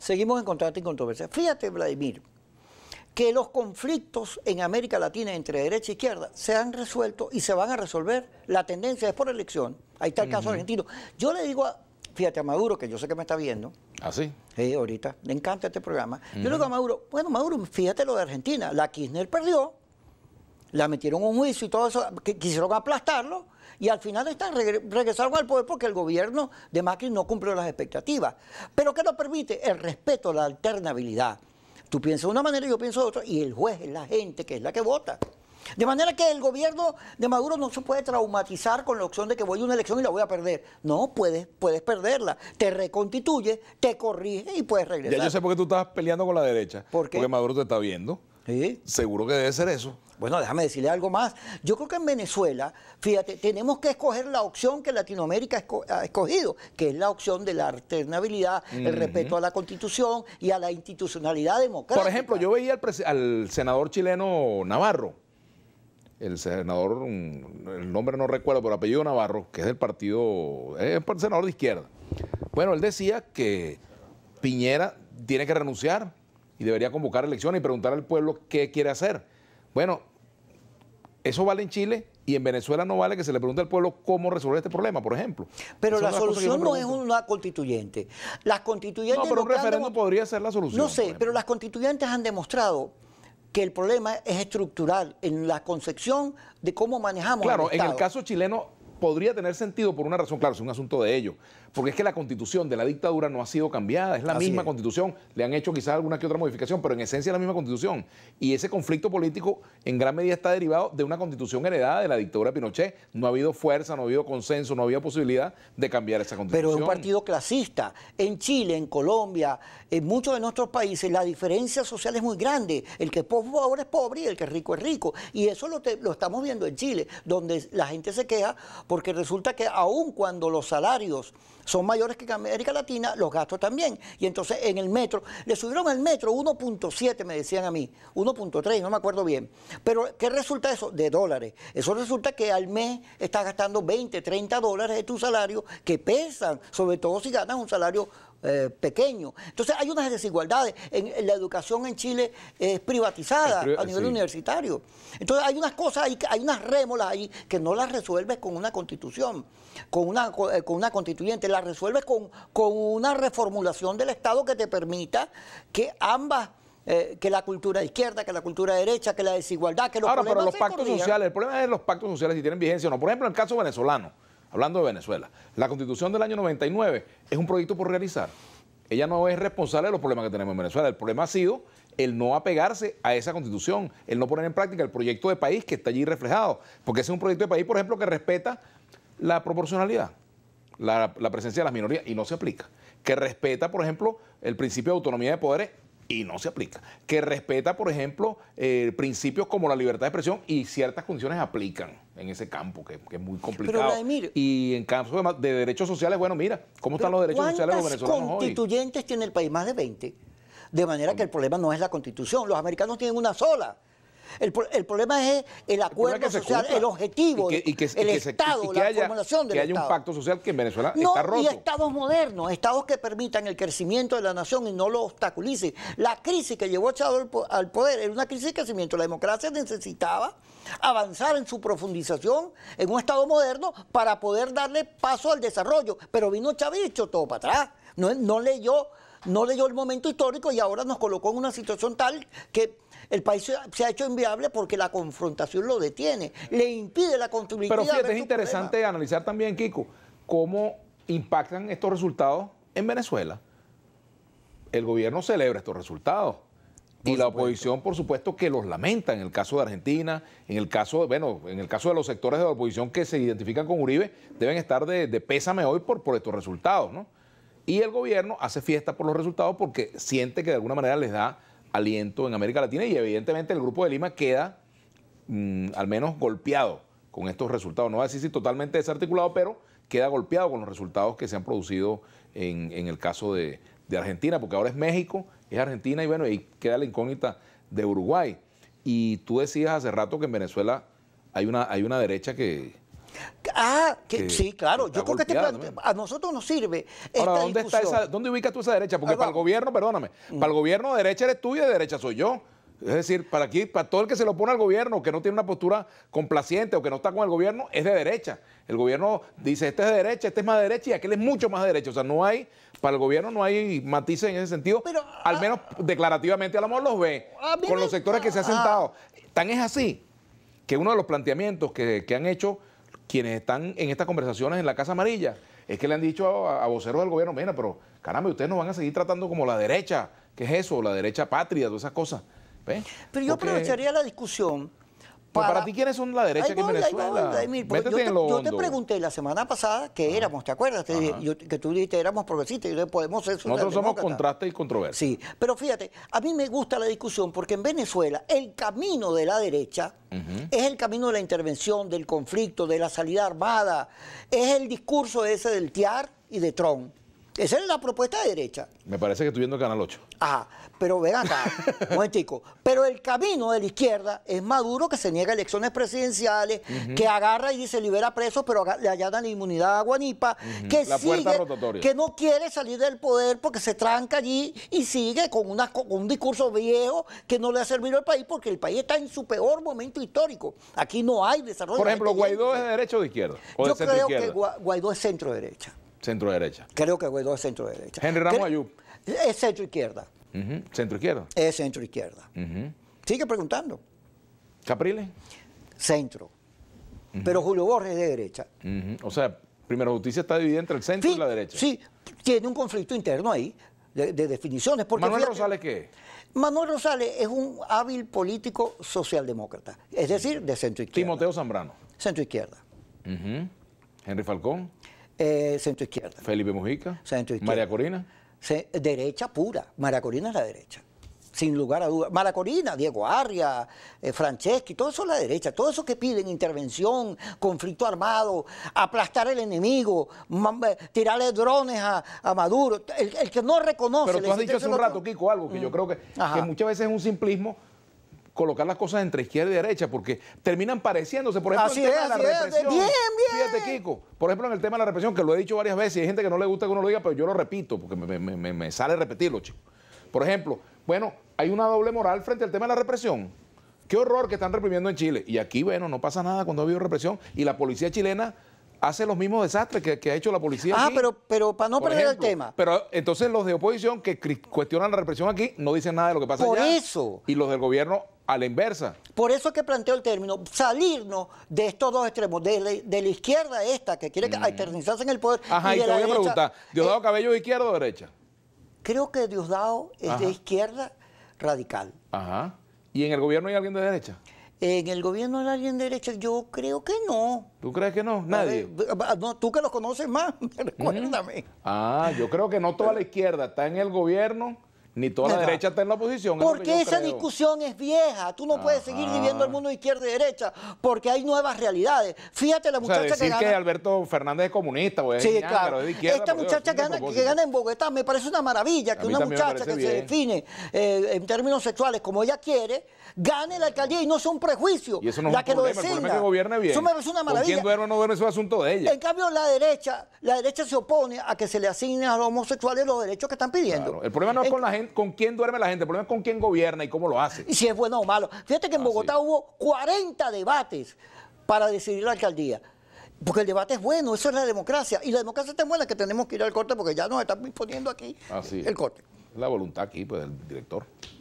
seguimos en contacto y controversia. Fíjate, Vladimir, que los conflictos en América Latina entre derecha e izquierda se han resuelto y se van a resolver. La tendencia es por elección. Ahí está el caso argentino. Yo le digo a, fíjate, a Maduro, que yo sé que me está viendo. ¿Ah, sí? Eh, ahorita, le encanta este programa. Yo le digo a Maduro, bueno, Maduro, fíjate lo de Argentina. La Kirchner perdió la metieron a un juicio y todo eso, que quisieron aplastarlo y al final están regresaron al poder porque el gobierno de Macri no cumplió las expectativas. Pero ¿qué nos permite? El respeto, la alternabilidad. Tú piensas de una manera, y yo pienso de otra, y el juez es la gente que es la que vota. De manera que el gobierno de Maduro no se puede traumatizar con la opción de que voy a una elección y la voy a perder. No, puedes, puedes perderla. Te reconstituye, te corrige y puedes regresar. Ya yo sé por qué tú estás peleando con la derecha. Porque Maduro te está viendo. Seguro que debe ser eso. Bueno, déjame decirle algo más. Yo creo que en Venezuela, fíjate, tenemos que escoger la opción que Latinoamérica ha escogido, que es la opción de la alternabilidad, el respeto a la constitución y a la institucionalidad democrática. Por ejemplo, yo veía al, senador chileno Navarro, el senador, mm, el nombre no recuerdo, pero apellido Navarro, que es del partido, eh, es el senador de izquierda. Bueno, él decía que Piñera tiene que renunciar y debería convocar elecciones y preguntar al pueblo qué quiere hacer. Bueno, eso vale en Chile y en Venezuela no vale que se le pregunte al pueblo cómo resolver este problema, por ejemplo. Pero la solución no es una constituyente. Las constituyentes. No, pero un referéndum podría ser la solución. No sé, pero las constituyentes han demostrado que el problema es estructural en la concepción de cómo manejamos. Claro, en el caso chileno podría tener sentido por una razón, claro, es un asunto de ellos porque es que la constitución de la dictadura no ha sido cambiada, es la misma constitución, le han hecho quizás alguna que otra modificación, pero en esencia es la misma constitución. Y ese conflicto político en gran medida está derivado de una constitución heredada de la dictadura Pinochet. No ha habido fuerza, no ha habido consenso, no ha habido posibilidad de cambiar esa constitución. Pero es un partido clasista. En Chile, en Colombia, en muchos de nuestros países, la diferencia social es muy grande. El que es pobre es pobre y el que es rico es rico. Y eso lo, lo estamos viendo en Chile, donde la gente se queja porque resulta que aun cuando los salarios son mayores que América Latina, los gastos también. Y entonces en el metro, le subieron al metro 1.7, me decían a mí, 1.3, no me acuerdo bien. Pero ¿qué resulta eso? De dólares. Eso resulta que al mes estás gastando 20, 30 dólares de tu salario que pesan, sobre todo si ganas un salario eh, pequeño. Entonces hay unas desigualdades. En, la educación en Chile es privatizada a nivel universitario. Entonces hay unas cosas hay unas rémolas ahí que no las resuelves con una constitución, con una, eh, con una constituyente, las resuelves con, con una reformulación del Estado que te permita que ambas eh, que la cultura izquierda, que la cultura derecha, que la desigualdad, que los pero los pactos sociales, el problema es los pactos sociales si tienen vigencia o no. Por ejemplo, en el caso venezolano, hablando de Venezuela, la constitución del año 99 es un proyecto por realizar. Ella no es responsable de los problemas que tenemos en Venezuela. El problema ha sido el no apegarse a esa constitución, el no poner en práctica el proyecto de país que está allí reflejado. Porque ese es un proyecto de país, por ejemplo, que respeta la proporcionalidad, la, la presencia de las minorías y no se aplica. Que respeta, por ejemplo, el principio de autonomía de poderes y no se aplica. Que respeta, por ejemplo, eh, principios como la libertad de expresión y ciertas condiciones aplican en ese campo, que, es muy complicado. Pero, y en caso de, derechos sociales, bueno, mira, ¿cómo están los derechos sociales los venezolanos constituyentes tienen tiene el país? Más de 20. De manera que el problema no es la constitución. Los americanos tienen una sola el, problema es el acuerdo social, el objetivo, el Estado, la formulación del Que haya un pacto social que en Venezuela está roto. y estados modernos, estados que permitan el crecimiento de la nación y no lo obstaculicen. La crisis que llevó a Chávez al poder era una crisis de crecimiento. La democracia necesitaba avanzar en su profundización en un Estado moderno para poder darle paso al desarrollo. Pero vino Chávez y echó todo para atrás. No, no leyó no leyó el momento histórico y ahora nos colocó en una situación tal que el país se ha hecho inviable porque la confrontación lo detiene, le impide la continuidad. Pero fíjate, es interesante analizar también, Kiko, cómo impactan estos resultados en Venezuela. El gobierno celebra estos resultados. y la oposición, por supuesto, que los lamenta en el caso de Argentina, en el caso, bueno, en el caso de los sectores de la oposición que se identifican con Uribe, deben estar de, pésame hoy por, por estos resultados, ¿no? Y el gobierno hace fiesta por los resultados porque siente que de alguna manera les da aliento en América Latina y evidentemente el grupo de Lima queda mm, al menos golpeado con estos resultados. No voy a decir si totalmente desarticulado, pero queda golpeado con los resultados que se han producido en, el caso de, Argentina, porque ahora es México, es Argentina y bueno, y queda la incógnita de Uruguay. Y tú decías hace rato que en Venezuela hay una, hay una derecha que, Ah, que, sí, claro. Yo creo que este a nosotros nos sirve. ¿dónde, está ¿dónde ubicas tú esa derecha? Porque para el gobierno, perdóname, mm. para el gobierno derecha eres tú y de derecha soy yo. Es decir, para aquí, para todo el que se lo pone al gobierno, que no tiene una postura complaciente o que no está con el gobierno, es de derecha. El gobierno dice, este es de derecha, este es más de derecha y aquel es mucho más de derecha. O sea, no hay, para el gobierno no hay matices en ese sentido. Pero, al ah, menos declarativamente, a lo mejor los ve con los sectores que se ha ah, ah. sentado. Tan es así que uno de los planteamientos que han hecho quienes están en estas conversaciones en la Casa Amarilla es que le han dicho a, voceros del gobierno, mira, pero caramba, ustedes nos van a seguir tratando como la derecha, ¿qué es eso? La derecha patria, todas esas cosas. Pero yo aprovecharía la discusión pues para, ti, ¿quiénes son la derecha en Venezuela? yo, te, pregunté la semana pasada que éramos, ¿te acuerdas? que tú dijiste éramos progresistas y podemos ser Nosotros somos contraste y controversia. Sí, pero fíjate, a mí me gusta la discusión porque en Venezuela el camino de la derecha es el camino de la intervención, del conflicto, de la salida armada, es el discurso ese del TIAR y de Trump. Esa es la propuesta de derecha. Me parece que estoy viendo Canal 8. Ajá, pero ven acá, momentico. Pero el camino de la izquierda es Maduro que se niega elecciones presidenciales, que agarra y dice libera presos, pero le allanan la inmunidad a Guanipa, que sigue, que no quiere salir del poder porque se tranca allí y sigue con, un discurso viejo que no le ha servido al país porque el país está en su peor momento histórico. Aquí no hay desarrollo. Por ejemplo, Guaidó es de derecha o de izquierda. Yo creo que Guaidó es centro derecha. Centro derecha. Creo que Guaidó es centro derecha. Henry Ramos Es centro izquierda. ¿Centro izquierda? Es centro izquierda. Sigue preguntando. ¿Capriles? Centro. Pero Julio Borges es de derecha. O sea, Primera Justicia está dividida entre el centro y la derecha. Sí, tiene un conflicto interno ahí de, definiciones. Porque ¿Manuel Rosales qué Manuel Rosales es un hábil político socialdemócrata, es decir, de centro izquierda. Timoteo Zambrano. Centro izquierda. Henry Falcón. Eh, centro izquierda. Felipe Mujica. Centro izquierda. María Corina. derecha pura. María Corina es la derecha. Sin lugar a dudas. María Corina, Diego Arria, eh, Franceschi, todo eso es la derecha. Todo eso que piden intervención, conflicto armado, aplastar el enemigo, eh, tirarle drones a, Maduro. El, que no reconoce. Pero tú has dicho hace un rato, Kiko, algo que yo mm. creo que, que muchas veces es un simplismo colocar las cosas entre izquierda y derecha, porque terminan pareciéndose. Por ejemplo, en el tema de la represión. bien, bien. Fíjate, Kiko. Por ejemplo, en el tema de la represión, que lo he dicho varias veces, y hay gente que no le gusta que uno lo diga, pero yo lo repito, porque me, sale repetirlo, chico Por ejemplo, bueno, hay una doble moral frente al tema de la represión. Qué horror que están reprimiendo en Chile. Y aquí, bueno, no pasa nada cuando ha habido represión. Y la policía chilena hace los mismos desastres que, ha hecho la policía. Ah, pero, pero para no perder el tema. Pero entonces los de oposición que cuestionan la represión aquí no dicen nada de lo que pasa allá. Por eso. Y los del gobierno a la inversa. Por eso que planteo el término, salirnos de estos dos extremos, de, la, izquierda esta que quiere mm. eternizarse en el poder. Ajá, y, te voy a preguntar, eh, ¿Diosdado Cabello izquierda o derecha? Creo que Diosdado es de izquierda radical. Ajá. ¿Y en el gobierno hay alguien de derecha? En el gobierno hay alguien de derecha, yo creo que no. ¿Tú crees que no? Nadie. tú que lo conoces más, recuérdame. Ah, yo creo que no toda la izquierda está en el gobierno ni toda la derecha está en la oposición. Porque esa discusión es vieja. Tú no puedes seguir viviendo el mundo de izquierda y derecha porque hay nuevas realidades. Fíjate la muchacha que gana. que Alberto Fernández es comunista, sí, claro. izquierda, Esta muchacha gana, que gana en Bogotá me parece una maravilla que una muchacha que se define eh, en términos sexuales como ella quiere gane la alcaldía y no sea un prejuicio. la que lo Eso me parece una maravilla. duerme no duerme es un asunto de ella? En cambio, la derecha, la derecha se opone a que se le asignen a los homosexuales los derechos que están pidiendo. El problema no es con la gente con quién duerme la gente, el problema es con quién gobierna y cómo lo hace. Y si es bueno o malo. Fíjate que en ah, Bogotá hubo 40 debates para decidir la alcaldía. Porque el debate es bueno, eso es la democracia. Y la democracia es tan buena que tenemos que ir al corte porque ya nos están imponiendo aquí ah, el corte. la voluntad aquí, pues, del director.